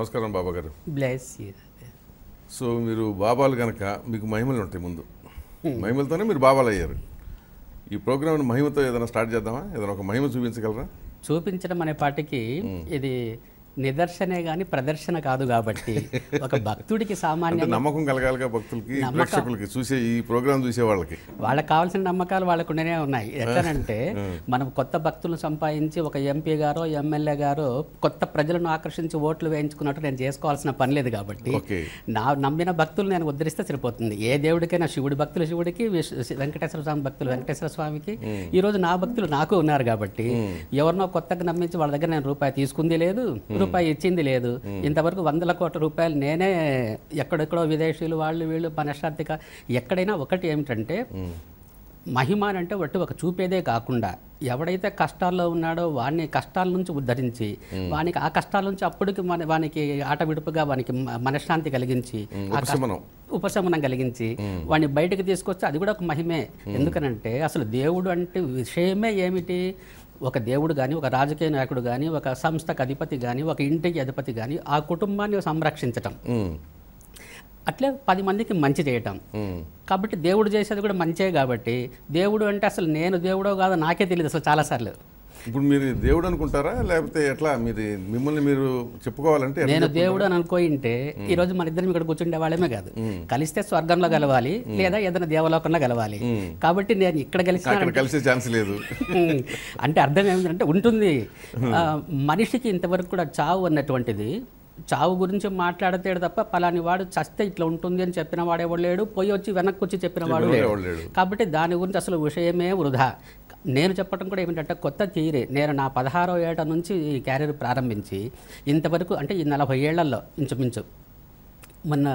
నమస్కారం బాబా గారు bless so మీరు బాబాలు కనుక మీకు మహిమలు ఉంటాయి ముందు hmm. మహిమలతోనే మీరు బాబాలు అయ్యారు ఈ ప్రోగ్రామ్ మహిమతో ఏదైనా స్టార్ట్ చేద్దామా ఏదైనా ఒక మహిమ చూపించగలరా చూపించడం అనే పాటికి hmm. ఇది నిదర్శనే గాని ప్రదర్శన కాదు కాబట్టి ఒక భక్తుడికి సామాన్య నమ్మకం కలగాలి భక్తులకి ప్రేక్షకులకి చూసే ఈ ప్రోగ్రామ్ చూసే వాళ్ళకి వాళ్ళకి కావాల్సిన నమ్మకాలు వాళ్ళకుండానే ఉన్నాయి ఎట్లనంటే మనం కొత్త భక్తులను సంపాదించి ఒక ఎంపీ గారో ఎమ్మెల్యే గారో కొత్త ప్రజలను ఆకర్షించి ఓట్లు వేయించుకున్నట్టు నేను చేసుకోవాల్సిన పని లేదు కాబట్టి నా నమ్మిన భక్తులు నేను ఉద్ధరిస్తే సరిపోతుంది ఏ దేవుడికైనా శివుడి భక్తులు శివుడికి వెంకటేశ్వర స్వామి భక్తులు వెంకటేశ్వర స్వామికి ఈరోజు నా భక్తులు నాకు ఉన్నారు కాబట్టి ఎవరినో కొత్తగా నమ్మించి వాళ్ళ దగ్గర నేను రూపాయి తీసుకుంది లేదు రూపాయి ఇచ్చింది లేదు ఇంతవరకు వందల కోట్ల రూపాయలు నేనే ఎక్కడెక్కడో విదేశీయులు వాళ్ళు వీళ్ళు పనశ్రాద్ధిక ఎక్కడైనా ఒకటి ఏమిటంటే మహిమానంటే ఒకటి ఒట్టి ఒక చూపేదే కాకుండా ఎవడైతే కష్టాల్లో ఉన్నాడో వాడిని కష్టాల నుంచి ఉద్ధరించి వానికి ఆ కష్టాల నుంచి అప్పటికి మన వానికి ఆట విడుపుగా వానికి మనశ్శాంతి కలిగించి ఉపశమనం కలిగించి వాడిని బయటకు తీసుకొస్తే అది కూడా ఒక మహిమే ఎందుకనంటే అసలు దేవుడు అంటే విషయమే ఏమిటి ఒక దేవుడు కానీ ఒక రాజకీయ నాయకుడు కానీ ఒక సంస్థకు అధిపతి కానీ ఒక ఇంటికి అధిపతి కానీ ఆ కుటుంబాన్ని సంరక్షించటం అట్లే పది మందికి మంచి చేయటం కాబట్టి దేవుడు చేసేది కూడా మంచే కాబట్టి దేవుడు అంటే అసలు నేను దేవుడో కాదో నాకే తెలియదు అసలు చాలాసార్లు ఇప్పుడు మీరు దేవుడు అనుకుంటారా లేకపోతే ఎట్లా మీరు మిమ్మల్ని మీరు చెప్పుకోవాలంటే నేను దేవుడు అని ఉంటే ఈ రోజు మన ఇద్దరం ఇక్కడ కూర్చుండే వాళ్ళమే కాదు కలిస్తే స్వర్గంలో కలవాలి లేదా ఏదైనా దేవలోకంలో కలవాలి కాబట్టి నేను ఇక్కడ కలిసి కలిసే ఛాన్స్ లేదు అంటే అర్థం ఏమిటంటే ఉంటుంది మనిషికి ఇంతవరకు కూడా చావు అన్నటువంటిది చావు గురించి మాట్లాడితే తప్ప పలాని వాడు చస్తే ఇట్లా ఉంటుంది అని చెప్పిన వాడేవాడు లేడు పోయి వచ్చి వెనక్కి వచ్చి చెప్పిన వాడు లేడు కాబట్టి దాని గురించి అసలు విషయమే వృధా నేను చెప్పడం కూడా ఏమిటంటే కొత్త థియరీ నేను నా పదహారో ఏట నుంచి ఈ క్యారియర్ ప్రారంభించి ఇంతవరకు అంటే ఈ నలభై ఏళ్లలో ఇంచుమించు మొన్న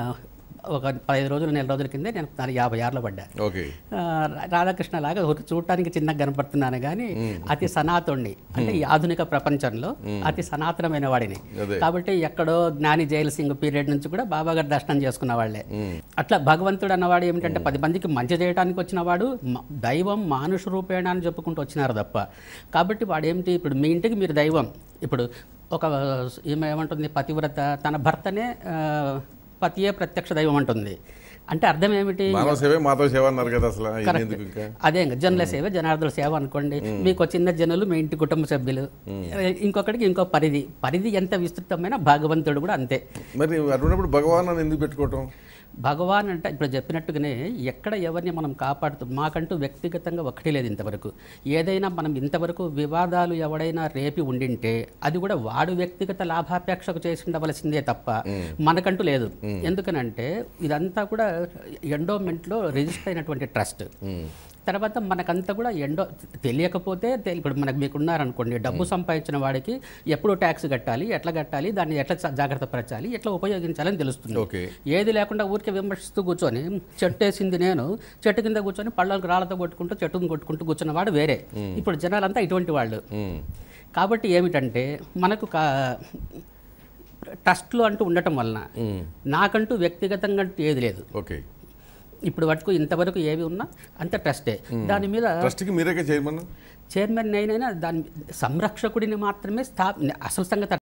ఒక పదిహేను రోజులు నెల రోజుల కిందే నేను దాని యాభై ఆరులో పడ్డా రాధాకృష్ణ లాగా చూడటానికి చిన్నగా కనపడుతున్నాను కానీ అతి సనాతుణ్ణి అంటే ఈ ఆధునిక ప్రపంచంలో అతి సనాతనమైన వాడిని కాబట్టి ఎక్కడో జ్ఞాని జయలసింగ్ పీరియడ్ నుంచి కూడా బాబా గారు దర్శనం చేసుకున్న వాళ్ళే అట్లా భగవంతుడు అన్నవాడు ఏమిటంటే పది మందికి మంచి చేయడానికి వచ్చినవాడు దైవం మానుష రూపేణ అని చెప్పుకుంటూ వచ్చినారు తప్ప కాబట్టి వాడు ఏమిటి ఇప్పుడు మీ ఇంటికి మీరు దైవం ఇప్పుడు ఒక ఏమేమంటుంది పతివ్రత తన భర్తనే పతియే ప్రత్యక్ష దైవం అంటుంది అంటే అర్థం ఏమిటి అదే జనుల సేవ జనార్దన సేవ అనుకోండి మీకు చిన్న జనులు మీ ఇంటి కుటుంబ సభ్యులు ఇంకొకటికి ఇంకో పరిధి పరిధి ఎంత విస్తృతమైన భగవంతుడు కూడా అంతే మరి అటువంటి భగవాన్ ఎందుకు పెట్టుకోవటం భగవాన్ అంటే ఇప్పుడు చెప్పినట్టుగానే ఎక్కడ ఎవరిని మనం కాపాడుతూ మాకంటూ వ్యక్తిగతంగా ఒకటి లేదు ఇంతవరకు ఏదైనా మనం ఇంతవరకు వివాదాలు ఎవడైనా రేపి ఉండింటే అది కూడా వాడు వ్యక్తిగత లాభాపేక్షకు చేసి ఉండవలసిందే తప్ప మనకంటూ లేదు ఎందుకనంటే ఇదంతా కూడా ఎండోమెంట్లో రిజిస్టర్ అయినటువంటి ట్రస్ట్ తర్వాత మనకంతా కూడా ఎండో తెలియకపోతే ఇప్పుడు మనకు మీకు ఉన్నారనుకోండి డబ్బు సంపాదించిన వాడికి ఎప్పుడు ట్యాక్స్ కట్టాలి ఎట్లా కట్టాలి దాన్ని ఎట్లా జాగ్రత్త పరచాలి ఎట్లా ఉపయోగించాలని తెలుస్తుంది ఏది లేకుండా ఊరికే విమర్శిస్తూ కూర్చొని చెట్టు వేసింది నేను చెట్టు కింద కూర్చొని పళ్ళకు రాళ్ళతో కొట్టుకుంటూ చెట్టును కొట్టుకుంటూ కూర్చున్నవాడు వేరే ఇప్పుడు జనాలంతా ఇటువంటి వాళ్ళు కాబట్టి ఏమిటంటే మనకు ట్రస్ట్లు అంటూ ఉండటం వలన నాకంటూ వ్యక్తిగతంగా అంటూ ఏది లేదు ఓకే ఇప్పుడు వరకు ఇంతవరకు ఏవి ఉన్నా అంత ట్రస్టే దాని మీద చైర్మన్ చైర్మన్ నేనైనా దాని సంరక్షకుడిని మాత్రమే స్థాప అసలు సంగతి